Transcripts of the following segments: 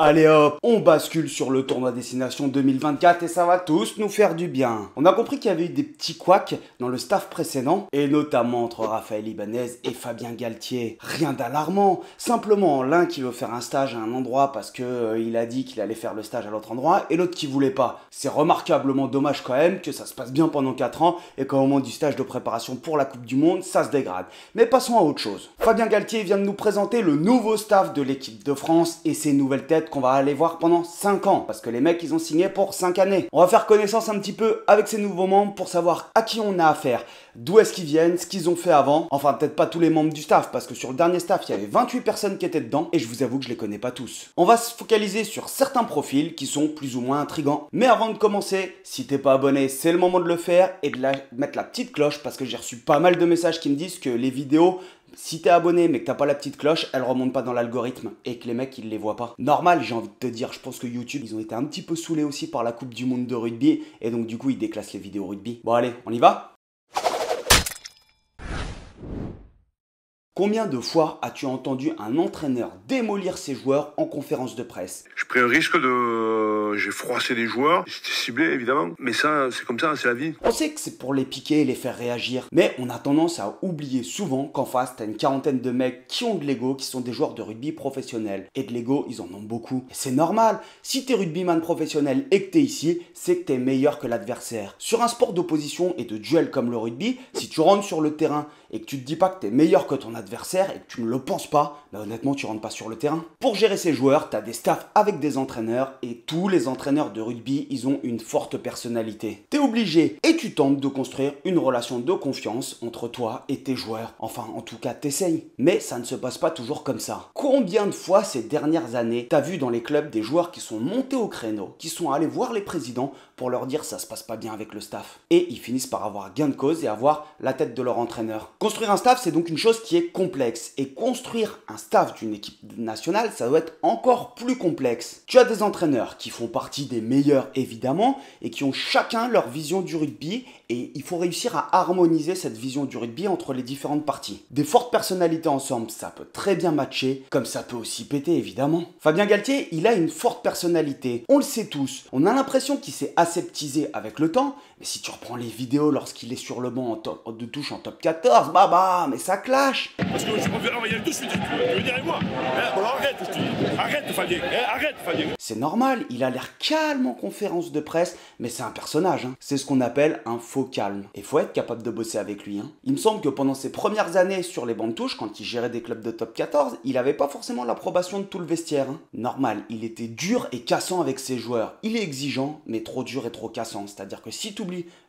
Allez hop, on bascule sur le tournoi Destination 2024 et ça va tous nous faire du bien. On a compris qu'il y avait eu des petits couacs dans le staff précédent et notamment entre Raphaël Ibanez et Fabien Galtier. Rien d'alarmant, simplement l'un qui veut faire un stage à un endroit parce qu'il euh, a dit qu'il allait faire le stage à l'autre endroit et l'autre qui voulait pas. C'est remarquablement dommage quand même que ça se passe bien pendant 4 ans et qu'au moment du stage de préparation pour la Coupe du Monde, ça se dégrade. Mais passons à autre chose. Fabien Galtier vient de nous présenter le nouveau staff de l'équipe de France et ses nouvelles têtes qu'on va aller voir pendant 5 ans, parce que les mecs, ils ont signé pour 5 années. On va faire connaissance un petit peu avec ces nouveaux membres pour savoir à qui on a affaire, d'où est-ce qu'ils viennent, ce qu'ils ont fait avant, enfin peut-être pas tous les membres du staff, parce que sur le dernier staff, il y avait 28 personnes qui étaient dedans, et je vous avoue que je les connais pas tous. On va se focaliser sur certains profils qui sont plus ou moins intrigants, mais avant de commencer, si t'es pas abonné, c'est le moment de le faire, et de mettre la petite cloche, parce que j'ai reçu pas mal de messages qui me disent que les vidéos si t'es abonné mais que t'as pas la petite cloche, elle remonte pas dans l'algorithme et que les mecs ils les voient pas. Normal, j'ai envie de te dire, je pense que YouTube ils ont été un petit peu saoulés aussi par la Coupe du Monde de rugby et donc du coup ils déclassent les vidéos rugby. Bon allez, on y va Combien de fois as-tu entendu un entraîneur démolir ses joueurs en conférence de presse Je pris un risque de... J'ai froissé des joueurs, c'était ciblé évidemment, mais ça c'est comme ça, c'est la vie. On sait que c'est pour les piquer et les faire réagir, mais on a tendance à oublier souvent qu'en face t'as une quarantaine de mecs qui ont de l'ego, qui sont des joueurs de rugby professionnels. Et de l'ego, ils en ont beaucoup. c'est normal, si t'es rugbyman professionnel et que t'es ici, c'est que t'es meilleur que l'adversaire. Sur un sport d'opposition et de duel comme le rugby, si tu rentres sur le terrain et que tu te dis pas que t'es meilleur que ton adversaire, adversaire et que tu ne le penses pas, bah honnêtement, tu rentres pas sur le terrain. Pour gérer ces joueurs, tu as des staffs avec des entraîneurs et tous les entraîneurs de rugby, ils ont une forte personnalité. Tu es obligé et tu tentes de construire une relation de confiance entre toi et tes joueurs. Enfin, en tout cas, t'essayes. Mais ça ne se passe pas toujours comme ça. Combien de fois ces dernières années, t'as vu dans les clubs des joueurs qui sont montés au créneau, qui sont allés voir les présidents pour leur dire ça se passe pas bien avec le staff. Et ils finissent par avoir gain de cause et avoir la tête de leur entraîneur. Construire un staff, c'est donc une chose qui est complexe et construire un staff d'une équipe nationale, ça doit être encore plus complexe. Tu as des entraîneurs qui font partie des meilleurs évidemment et qui ont chacun leur vision du rugby et il faut réussir à harmoniser cette vision du rugby entre les différentes parties. Des fortes personnalités ensemble, ça peut très bien matcher, comme ça peut aussi péter évidemment. Fabien Galtier, il a une forte personnalité, on le sait tous. On a l'impression qu'il s'est aseptisé avec le temps, mais si tu reprends les vidéos lorsqu'il est sur le banc en top, de touche en top 14, bah bah, mais ça clash Parce que de suite, moi hein, hein, C'est normal, il a l'air calme en conférence de presse, mais c'est un personnage, hein. c'est ce qu'on appelle un faux calme. Et faut être capable de bosser avec lui. Il me semble que pendant ses premières années sur les bancs de touche, quand il gérait des clubs de top 14, il avait pas forcément l'approbation de tout le vestiaire. Normal, il était dur et cassant avec ses joueurs. Il est exigeant, mais trop dur et trop cassant, c'est-à-dire que si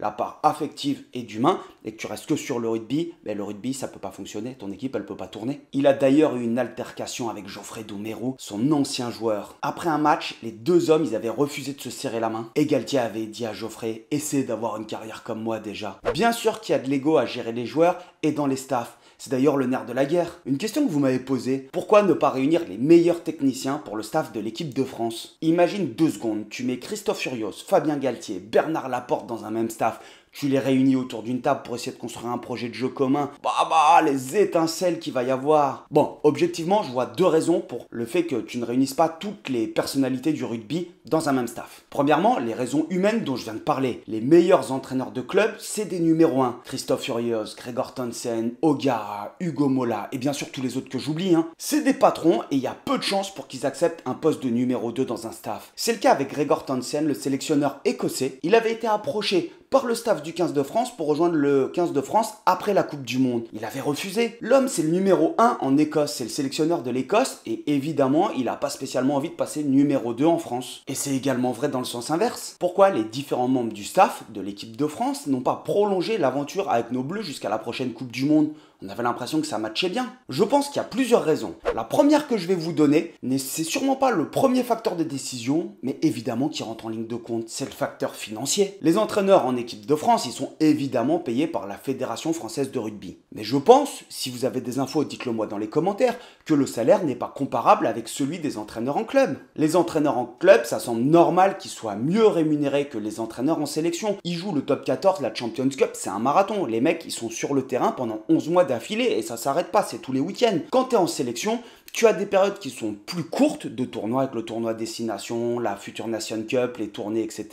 la part affective et d'humain et que tu restes que sur le rugby, Mais ben, le rugby ça peut pas fonctionner, ton équipe elle peut pas tourner. Il a d'ailleurs eu une altercation avec Geoffrey Doumerou, son ancien joueur. Après un match, les deux hommes ils avaient refusé de se serrer la main et Galtier avait dit à Geoffrey essaie d'avoir une carrière comme moi déjà. Bien sûr qu'il y a de l'ego à gérer les joueurs et dans les staffs c'est d'ailleurs le nerf de la guerre. Une question que vous m'avez posée, pourquoi ne pas réunir les meilleurs techniciens pour le staff de l'équipe de France Imagine deux secondes, tu mets Christophe Furios, Fabien Galtier, Bernard Laporte dans un même staff, tu les réunis autour d'une table pour essayer de construire un projet de jeu commun. Bah bah, les étincelles qu'il va y avoir. Bon, objectivement, je vois deux raisons pour le fait que tu ne réunisses pas toutes les personnalités du rugby dans un même staff. Premièrement, les raisons humaines dont je viens de parler. Les meilleurs entraîneurs de club, c'est des numéros 1. Christophe Furios, Gregor Townsend, Ogara, Hugo Mola et bien sûr tous les autres que j'oublie. Hein. C'est des patrons et il y a peu de chances pour qu'ils acceptent un poste de numéro 2 dans un staff. C'est le cas avec Gregor Townsend, le sélectionneur écossais. Il avait été approché par le staff du 15 de France pour rejoindre le 15 de France après la Coupe du Monde. Il avait refusé. L'homme, c'est le numéro 1 en Écosse, c'est le sélectionneur de l'Écosse et évidemment, il n'a pas spécialement envie de passer numéro 2 en France. Et c'est également vrai dans le sens inverse. Pourquoi les différents membres du staff de l'équipe de France n'ont pas prolongé l'aventure avec nos Bleus jusqu'à la prochaine Coupe du Monde on avait l'impression que ça matchait bien. Je pense qu'il y a plusieurs raisons. La première que je vais vous donner, c'est sûrement pas le premier facteur de décision, mais évidemment qui rentre en ligne de compte, c'est le facteur financier. Les entraîneurs en équipe de France, ils sont évidemment payés par la Fédération française de rugby. Mais je pense, si vous avez des infos, dites-le moi dans les commentaires, que le salaire n'est pas comparable avec celui des entraîneurs en club. Les entraîneurs en club, ça semble normal qu'ils soient mieux rémunérés que les entraîneurs en sélection. Ils jouent le top 14, la Champions Cup, c'est un marathon. Les mecs, ils sont sur le terrain pendant 11 mois Affilé et ça s'arrête pas, c'est tous les week-ends. Quand tu es en sélection, tu as des périodes qui sont plus courtes de tournois, avec le tournoi destination, la future Nation Cup, les tournées, etc.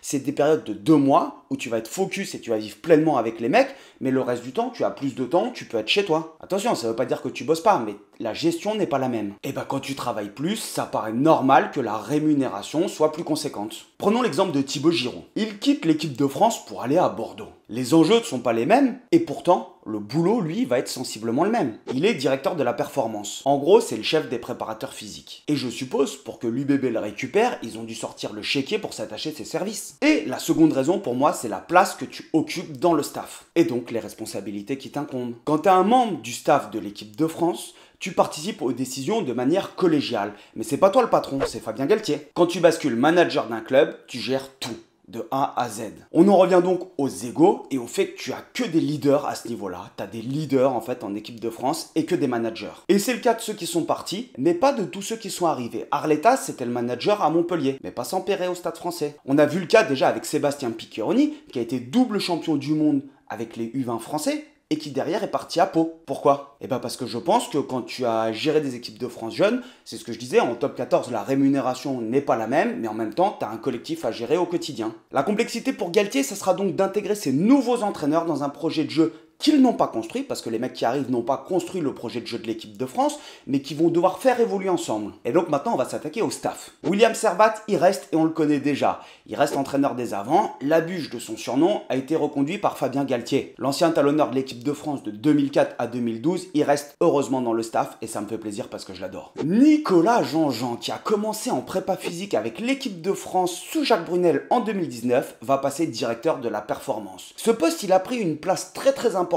C'est des périodes de deux mois où tu vas être focus et tu vas vivre pleinement avec les mecs, mais le reste du temps, tu as plus de temps, tu peux être chez toi. Attention, ça ne veut pas dire que tu bosses pas, mais la gestion n'est pas la même. Et eh bah ben, quand tu travailles plus, ça paraît normal que la rémunération soit plus conséquente. Prenons l'exemple de Thibaut Giron. Il quitte l'équipe de France pour aller à Bordeaux. Les enjeux ne sont pas les mêmes, et pourtant, le boulot, lui, va être sensiblement le même. Il est directeur de la performance. En gros, c'est le chef des préparateurs physiques. Et je suppose, pour que l'UBB le récupère, ils ont dû sortir le chéquier pour s'attacher ses services. Et la seconde raison pour moi, c'est la place que tu occupes dans le staff. Et donc les responsabilités qui t'incombent. Quand t'es un membre du staff de l'équipe de France, tu participes aux décisions de manière collégiale. Mais c'est pas toi le patron, c'est Fabien Galtier. Quand tu bascules manager d'un club, tu gères tout de A à Z. On en revient donc aux égaux et au fait que tu as que des leaders à ce niveau-là. Tu as des leaders en fait en équipe de France et que des managers. Et c'est le cas de ceux qui sont partis, mais pas de tous ceux qui sont arrivés. Arletta c'était le manager à Montpellier, mais pas sans au stade français. On a vu le cas déjà avec Sébastien Piccheroni, qui a été double champion du monde avec les U20 français, et qui derrière est parti à Pau. Pourquoi Eh bien parce que je pense que quand tu as géré des équipes de France jeunes, c'est ce que je disais, en top 14, la rémunération n'est pas la même, mais en même temps, tu as un collectif à gérer au quotidien. La complexité pour Galtier, ça sera donc d'intégrer ces nouveaux entraîneurs dans un projet de jeu qu'ils n'ont pas construit, parce que les mecs qui arrivent n'ont pas construit le projet de jeu de l'équipe de France, mais qui vont devoir faire évoluer ensemble. Et donc maintenant, on va s'attaquer au staff. William Servat, il reste et on le connaît déjà. Il reste entraîneur des avants. La bûche de son surnom a été reconduit par Fabien Galtier. L'ancien talonneur de l'équipe de France de 2004 à 2012, il reste heureusement dans le staff et ça me fait plaisir parce que je l'adore. Nicolas Jean-Jean, qui a commencé en prépa physique avec l'équipe de France sous Jacques Brunel en 2019, va passer directeur de la performance. Ce poste, il a pris une place très très importante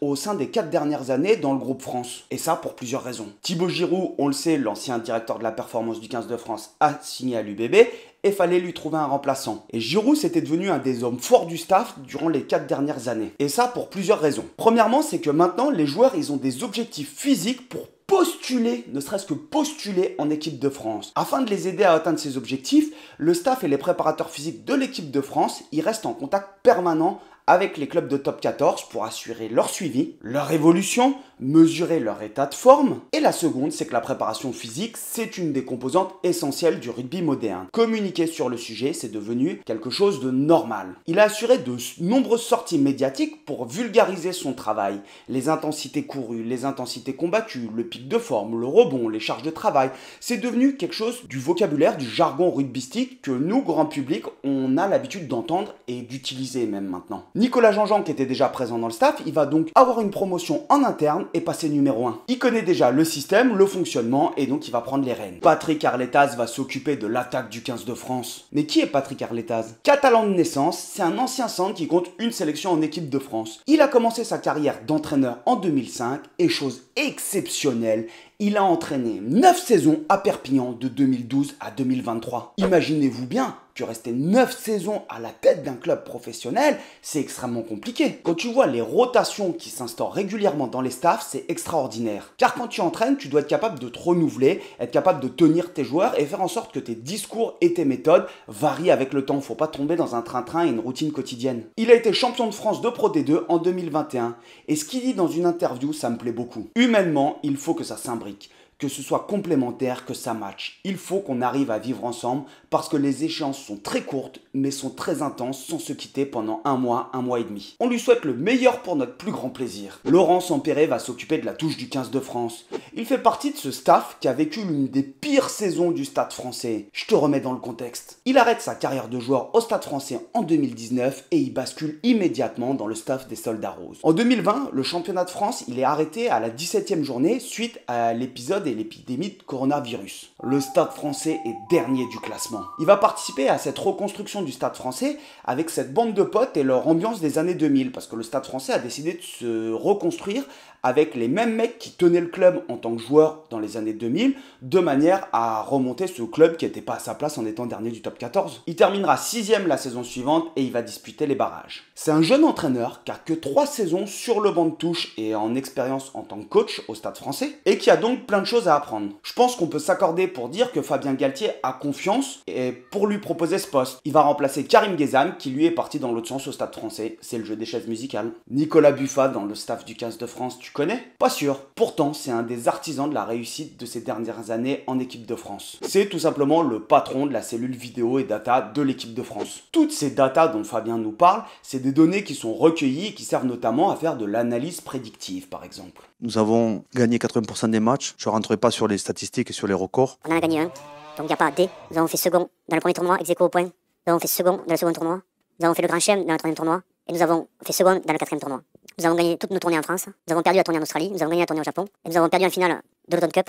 au sein des quatre dernières années dans le groupe France. Et ça pour plusieurs raisons. Thibaut Giroud, on le sait, l'ancien directeur de la performance du 15 de France, a signé à l'UBB et fallait lui trouver un remplaçant. Et Giroud s'était devenu un des hommes forts du staff durant les quatre dernières années. Et ça pour plusieurs raisons. Premièrement, c'est que maintenant les joueurs ils ont des objectifs physiques pour postuler, ne serait-ce que postuler en équipe de France. Afin de les aider à atteindre ces objectifs, le staff et les préparateurs physiques de l'équipe de France y restent en contact permanent avec les clubs de top 14 pour assurer leur suivi, leur évolution, mesurer leur état de forme. Et la seconde, c'est que la préparation physique, c'est une des composantes essentielles du rugby moderne. Communiquer sur le sujet, c'est devenu quelque chose de normal. Il a assuré de nombreuses sorties médiatiques pour vulgariser son travail. Les intensités courues, les intensités combattues, le pic de forme, le rebond, les charges de travail. C'est devenu quelque chose du vocabulaire, du jargon rugbystique que nous, grand public, on a l'habitude d'entendre et d'utiliser même maintenant. Nicolas Jean-Jean, qui était déjà présent dans le staff, il va donc avoir une promotion en interne est passé numéro 1. Il connaît déjà le système, le fonctionnement et donc il va prendre les rênes. Patrick Arletas va s'occuper de l'attaque du 15 de France. Mais qui est Patrick Arletas Catalan de naissance, c'est un ancien centre qui compte une sélection en équipe de France. Il a commencé sa carrière d'entraîneur en 2005 et chose exceptionnel, il a entraîné 9 saisons à Perpignan de 2012 à 2023. Imaginez-vous bien tu rester 9 saisons à la tête d'un club professionnel, c'est extrêmement compliqué. Quand tu vois les rotations qui s'instaurent régulièrement dans les staffs, c'est extraordinaire. Car quand tu entraînes, tu dois être capable de te renouveler, être capable de tenir tes joueurs et faire en sorte que tes discours et tes méthodes varient avec le temps. Faut pas tomber dans un train-train et une routine quotidienne. Il a été champion de France de Pro D2 en 2021 et ce qu'il dit dans une interview, ça me plaît beaucoup humainement, il faut que ça s'imbrique que ce soit complémentaire, que ça match. Il faut qu'on arrive à vivre ensemble parce que les échéances sont très courtes mais sont très intenses sans se quitter pendant un mois, un mois et demi. On lui souhaite le meilleur pour notre plus grand plaisir. Laurence Sampéré va s'occuper de la touche du 15 de France. Il fait partie de ce staff qui a vécu l'une des pires saisons du stade français. Je te remets dans le contexte. Il arrête sa carrière de joueur au stade français en 2019 et il bascule immédiatement dans le staff des soldats roses. En 2020, le championnat de France, il est arrêté à la 17e journée suite à l'épisode l'épidémie de coronavirus. Le Stade français est dernier du classement. Il va participer à cette reconstruction du Stade français avec cette bande de potes et leur ambiance des années 2000, parce que le Stade français a décidé de se reconstruire avec les mêmes mecs qui tenaient le club en tant que joueur dans les années 2000, de manière à remonter ce club qui n'était pas à sa place en étant dernier du top 14. Il terminera sixième la saison suivante et il va disputer les barrages. C'est un jeune entraîneur qui n'a que trois saisons sur le banc de touche et en expérience en tant que coach au stade français, et qui a donc plein de choses à apprendre. Je pense qu'on peut s'accorder pour dire que Fabien Galtier a confiance et pour lui proposer ce poste. Il va remplacer Karim Ghezan qui lui est parti dans l'autre sens au stade français, c'est le jeu des chaises musicales. Nicolas Buffa dans le staff du 15 de France, tu tu connais Pas sûr. Pourtant, c'est un des artisans de la réussite de ces dernières années en équipe de France. C'est tout simplement le patron de la cellule vidéo et data de l'équipe de France. Toutes ces datas dont Fabien nous parle, c'est des données qui sont recueillies et qui servent notamment à faire de l'analyse prédictive, par exemple. Nous avons gagné 80% des matchs. Je ne rentrerai pas sur les statistiques et sur les records. On en a gagné un, donc il n'y a pas D. Nous avons fait second dans le premier tournoi, ex au point. Nous avons fait second dans le second tournoi. Nous avons fait le grand chelem dans le troisième tournoi. Et nous avons fait second dans le quatrième tournoi. Nous avons gagné toutes nos tournées en France, nous avons perdu la tournée en Australie, nous avons gagné la tournée au Japon, et nous avons perdu en finale de l'Automne Cup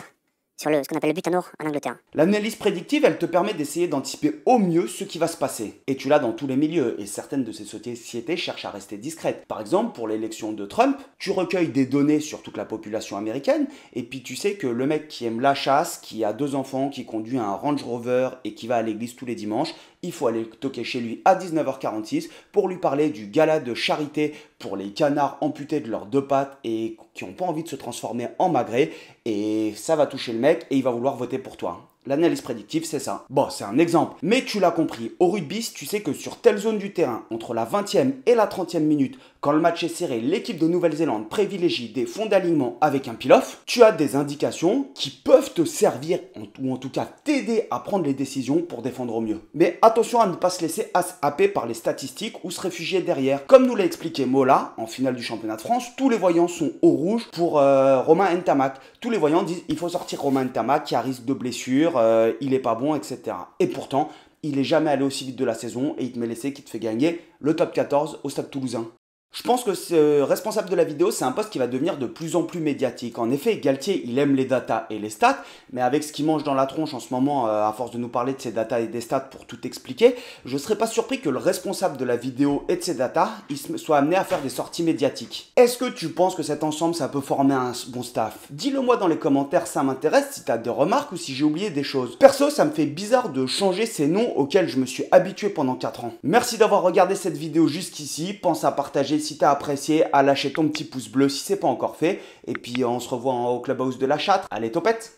sur ce qu'on appelle le but à nord en Angleterre. L'analyse prédictive, elle te permet d'essayer d'anticiper au mieux ce qui va se passer. Et tu l'as dans tous les milieux, et certaines de ces sociétés cherchent à rester discrètes. Par exemple, pour l'élection de Trump, tu recueilles des données sur toute la population américaine, et puis tu sais que le mec qui aime la chasse, qui a deux enfants, qui conduit un Range Rover et qui va à l'église tous les dimanches, il faut aller toquer chez lui à 19h46 pour lui parler du gala de charité pour les canards amputés de leurs deux pattes et qui n'ont pas envie de se transformer en magret. Et ça va toucher le mec et il va vouloir voter pour toi. L'analyse prédictive, c'est ça. Bon, c'est un exemple. Mais tu l'as compris, au rugby, tu sais que sur telle zone du terrain, entre la 20e et la 30e minute, quand le match est serré, l'équipe de Nouvelle-Zélande privilégie des fonds d'alignement avec un pil-off, tu as des indications qui peuvent te servir, ou en tout cas t'aider à prendre les décisions pour défendre au mieux. Mais attention à ne pas se laisser happer par les statistiques ou se réfugier derrière. Comme nous l'a expliqué Mola en finale du championnat de France, tous les voyants sont au rouge pour euh, Romain Ntamak. Tous les voyants disent il faut sortir Romain Ntamak qui a risque de blessure, euh, il n'est pas bon, etc. Et pourtant, il n'est jamais allé aussi vite de la saison et il te met l'essai qui te fait gagner le top 14 au Stade Toulousain. Je pense que ce responsable de la vidéo, c'est un poste qui va devenir de plus en plus médiatique. En effet, Galtier, il aime les datas et les stats, mais avec ce qu'il mange dans la tronche en ce moment, euh, à force de nous parler de ses datas et des stats pour tout expliquer, je ne serais pas surpris que le responsable de la vidéo et de ses datas, il soit amené à faire des sorties médiatiques. Est-ce que tu penses que cet ensemble, ça peut former un bon staff Dis-le moi dans les commentaires, ça m'intéresse, si tu as des remarques ou si j'ai oublié des choses. Perso, ça me fait bizarre de changer ces noms auxquels je me suis habitué pendant 4 ans. Merci d'avoir regardé cette vidéo jusqu'ici, pense à partager si t'as apprécié, à lâcher ton petit pouce bleu si c'est pas encore fait. Et puis on se revoit au clubhouse de la chatte. Allez, topette